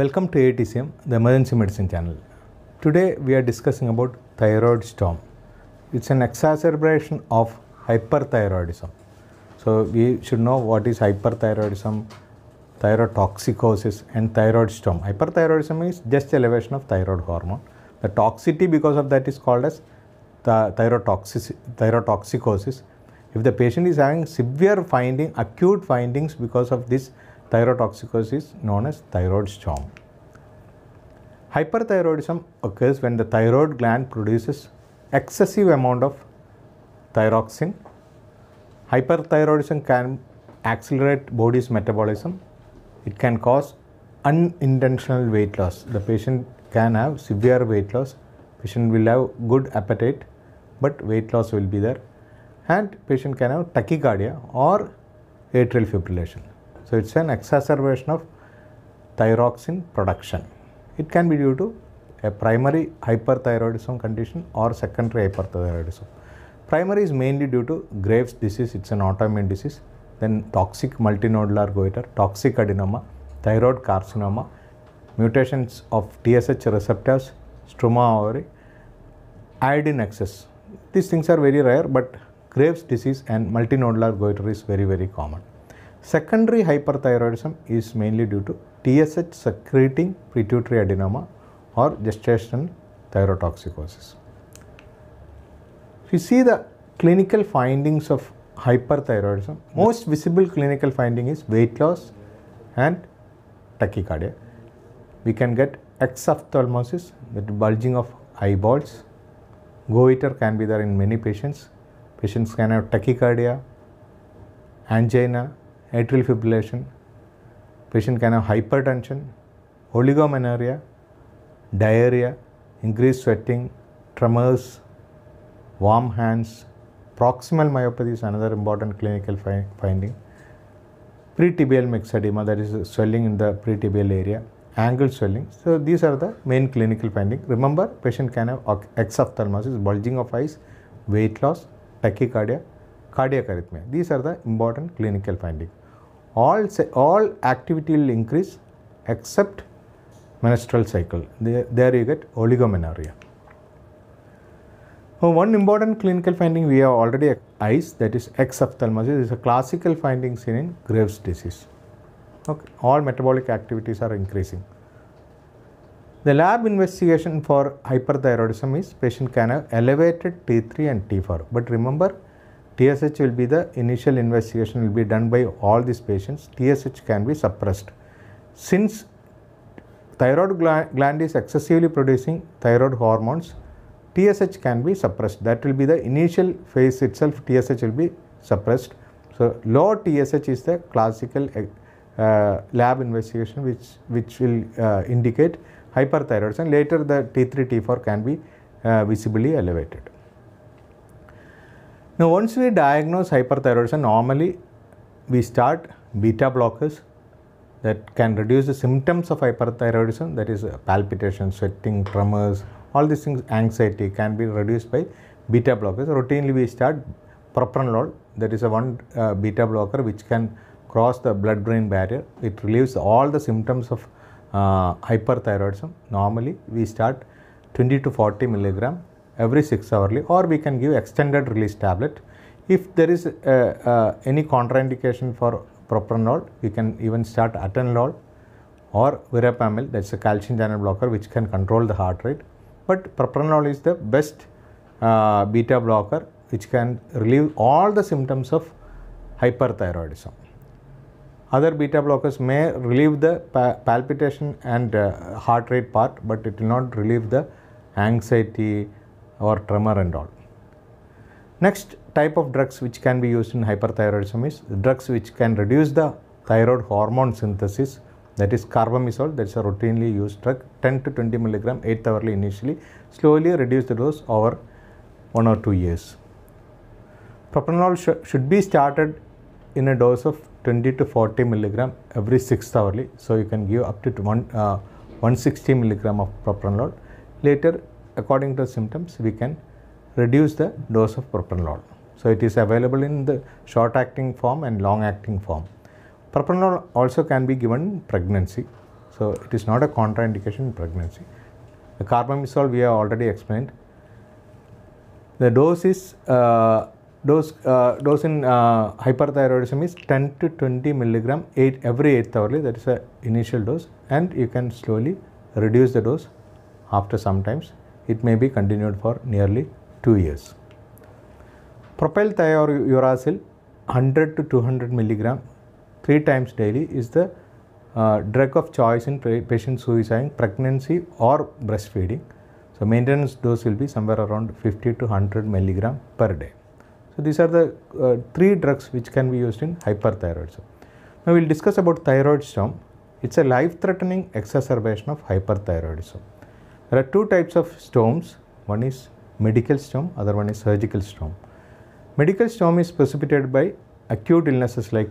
Welcome to ATCM, the emergency medicine channel. Today we are discussing about thyroid storm. It's an exacerbation of hyperthyroidism. So we should know what is hyperthyroidism, thyrotoxicosis and thyroid storm. Hyperthyroidism is just elevation of thyroid hormone. The toxicity because of that is called as the thyrotoxic, thyrotoxicosis. If the patient is having severe finding, acute findings because of this thyrotoxicosis known as thyroid storm. Hyperthyroidism occurs when the thyroid gland produces excessive amount of thyroxine. Hyperthyroidism can accelerate body's metabolism. It can cause unintentional weight loss. The patient can have severe weight loss. Patient will have good appetite, but weight loss will be there. And patient can have tachycardia or atrial fibrillation. So it's an exacerbation of thyroxine production. It can be due to a primary hyperthyroidism condition or secondary hyperthyroidism. Primary is mainly due to Graves' disease, it's an autoimmune disease, then toxic multinodular goiter, toxic adenoma, thyroid carcinoma, mutations of TSH receptors, stroma ovary, iodine excess. These things are very rare, but Graves' disease and multinodular goiter is very, very common. Secondary hyperthyroidism is mainly due to TSH secreting pituitary adenoma or gestational thyrotoxicosis. If you see the clinical findings of hyperthyroidism, most visible clinical finding is weight loss and tachycardia. We can get exophthalmosis, the bulging of eyeballs. Goiter can be there in many patients. Patients can have tachycardia, angina, atrial fibrillation, Patient can have hypertension, oligomenorrhea, diarrhea, increased sweating, tremors, warm hands, proximal myopathy is another important clinical fi- finding. tibial myxedema, that is swelling in the pre-tibial area, ankle swelling. So these are the main clinical finding. Remember, patient can have exophthalmosis, bulging of eyes, weight loss, tachycardia, cardiac arrhythmia. These are the important clinical finding all, all activity will increase except menstrual cycle. There, there you get oligomenorrhea. Now, one important clinical finding we have already eyes that is exophthalmosis is a classical finding seen in Graves disease. Okay. All metabolic activities are increasing. The lab investigation for hyperthyroidism is patient can have elevated T3 and T4. But remember TSH will be the initial investigation will be done by all these patients. TSH can be suppressed. Since thyroid gland is excessively producing thyroid hormones, TSH can be suppressed. That will be the initial phase itself, TSH will be suppressed. So, low TSH is the classical eh, uh, lab investigation which, which will uh, indicate hyperthyroidism. Later the T3, T4 can be uh, visibly elevated. Now, once we diagnose hyperthyroidism, normally we start beta blockers that can reduce the symptoms of hyperthyroidism, that is uh, palpitation, sweating, tremors, all these things, anxiety can be reduced by beta blockers. Routinely we start propranolol, that is a one uh, beta blocker which can cross the blood-brain barrier. It relieves all the symptoms of uh, hyperthyroidism. Normally we start 20 to 40 milligram every 6 hourly or we can give extended release tablet. If there is uh, uh any contraindication for propranolol, we can even start atenolol or verapamil that is a calcium channel blocker which can control the heart rate. But propranolol is the best uh, beta blocker which can relieve all the symptoms of hyperthyroidism. Other beta blockers may relieve the pa palpitation and uh, heart rate part but it will not relieve the anxiety, or tremor and all. Next type of drugs which can be used in hyperthyroidism is drugs which can reduce the thyroid hormone synthesis that is carbamazole that's a routinely used drug 10 to 20 milligram 8 hourly initially slowly reduce the dose over 1 or 2 years. Propranolol sh- should be started in a dose of 20 to 40 milligram every 6th hourly so you can give up to one, uh, 160 milligram of propranolol later according to symptoms, we can reduce the dose of propranolol. So it is available in the short acting form and long acting form. Propranolol also can be given in pregnancy. So it is not a contraindication in pregnancy. The carbamazole we have already explained. The dose is uh, dose uh, dose in uh, hyperthyroidism is 10 to 20 milligram eight every eighth hourly. That is the initial dose, and you can slowly reduce the dose after sometimes it may be continued for nearly 2 years. Propyl thioruracil 100 to 200 milligram 3 times daily is the uh, drug of choice in patients who is having pregnancy or breastfeeding. So maintenance dose will be somewhere around 50 to 100 milligram per day. So these are the uh, three drugs which can be used in hyperthyroidism. Now we will discuss about thyroid storm. It's a life-threatening exacerbation of hyperthyroidism. There are two types of storms. One is medical storm, other one is surgical storm. Medical storm is precipitated by acute illnesses like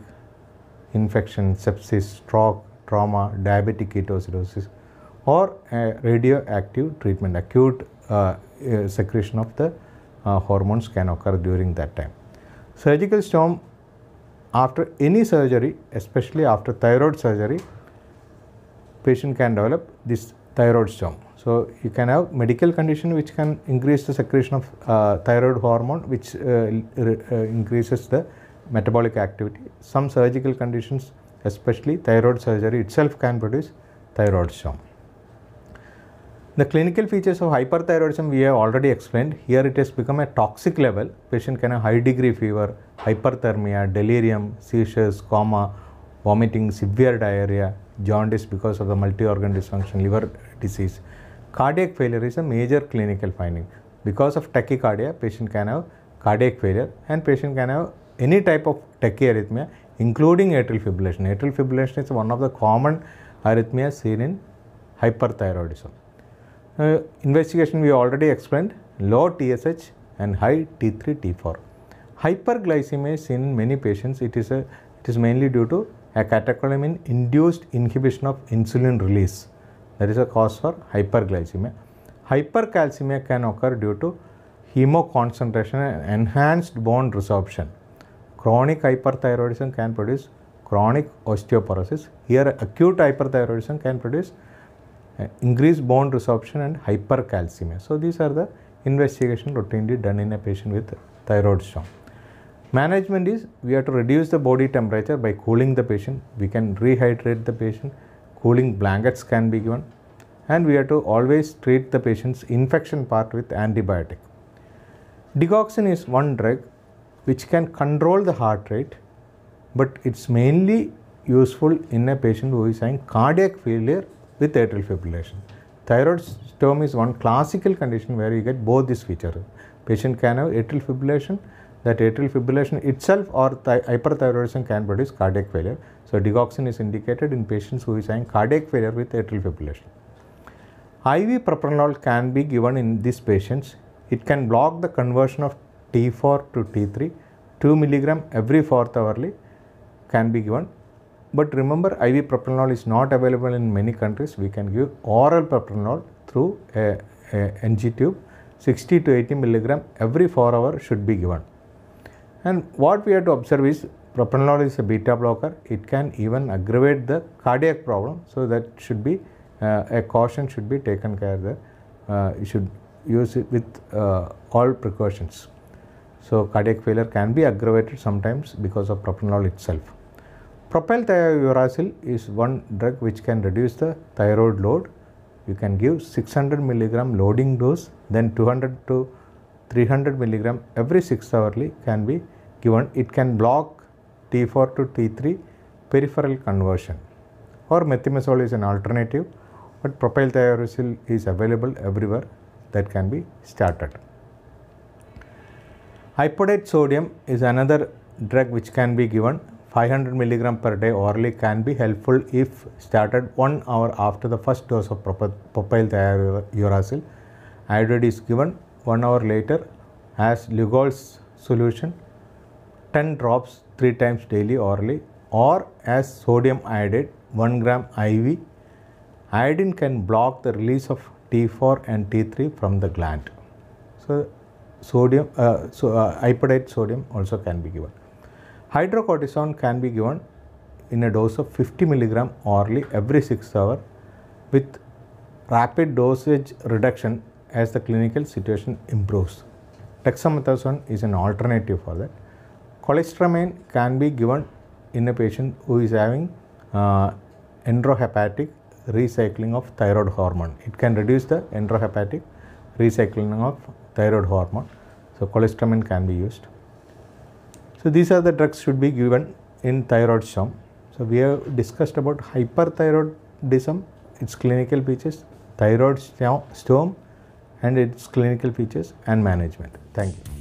infection, sepsis, stroke, trauma, diabetic ketoacidosis, or radioactive treatment. Acute uh, uh, secretion of the uh, hormones can occur during that time. Surgical storm after any surgery, especially after thyroid surgery, patient can develop this thyroid storm. So you can have medical condition which can increase the secretion of uh, thyroid hormone which uh, uh increases the metabolic activity. Some surgical conditions especially thyroid surgery itself can produce thyroidism. The clinical features of hyperthyroidism we have already explained. Here it has become a toxic level. Patient can have high degree fever, hyperthermia, delirium, seizures, coma, vomiting, severe diarrhea, jaundice because of the multi-organ dysfunction, liver disease. Cardiac failure is a major clinical finding. Because of tachycardia, patient can have cardiac failure and patient can have any type of tachyarrhythmia including atrial fibrillation. Atrial fibrillation is one of the common arrhythmias seen in hyperthyroidism. Uh, investigation we already explained low TSH and high T3, T4. Hyperglycemia is seen in many patients. It is, a, it is mainly due to a catecholamine induced inhibition of insulin release. That is a cause for hyperglycemia. Hypercalcemia can occur due to hemoconcentration and enhanced bone resorption. Chronic hyperthyroidism can produce chronic osteoporosis. Here acute hyperthyroidism can produce uh, increased bone resorption and hypercalcemia. So these are the investigation routinely done in a patient with thyroid storm. Management is we have to reduce the body temperature by cooling the patient. We can rehydrate the patient cooling blankets can be given and we have to always treat the patient's infection part with antibiotic. Digoxin is one drug which can control the heart rate but it's mainly useful in a patient who is having cardiac failure with atrial fibrillation. Thyroid storm is one classical condition where you get both these features. Patient can have atrial fibrillation that atrial fibrillation itself or hyperthyroidism can produce cardiac failure. So, digoxin is indicated in patients who is having cardiac failure with atrial fibrillation. IV propranolol can be given in these patients. It can block the conversion of T4 to T3. 2 milligram every fourth hourly can be given. But remember IV propranolol is not available in many countries. We can give oral propranolol through a, a NG tube 60 to 80 milligram every 4 hour should be given. And what we have to observe is propranolol is a beta blocker. It can even aggravate the cardiac problem. So that should be uh, a caution should be taken care of. Uh, you should use it with uh, all precautions. So cardiac failure can be aggravated sometimes because of propranolol itself. Propylthiouracil is one drug which can reduce the thyroid load. You can give 600 milligram loading dose, then 200 to 300 milligram every 6 hourly can be given. It can block T4 to T3 peripheral conversion or methimazole is an alternative but propylthiouracil is available everywhere that can be started. Hypodate sodium is another drug which can be given 500 milligram per day orally can be helpful if started 1 hour after the first dose of propylthiouracil. Iodide is given 1 hour later as Lugol's solution 10 drops 3 times daily orally or as sodium iodide 1 gram IV. Iodine can block the release of T4 and T3 from the gland. So, sodium, uh, so uh, iodide sodium also can be given. Hydrocortisone can be given in a dose of 50 milligram orally every 6 hour with rapid dosage reduction as the clinical situation improves. Dexamethasone is an alternative for that. Cholestyramine can be given in a patient who is having uh, recycling of thyroid hormone. It can reduce the endrohepatic recycling of thyroid hormone. So cholestyramine can be used. So these are the drugs should be given in thyroid storm. So we have discussed about hyperthyroidism, its clinical features, thyroid storm, and its clinical features and management. Thank you.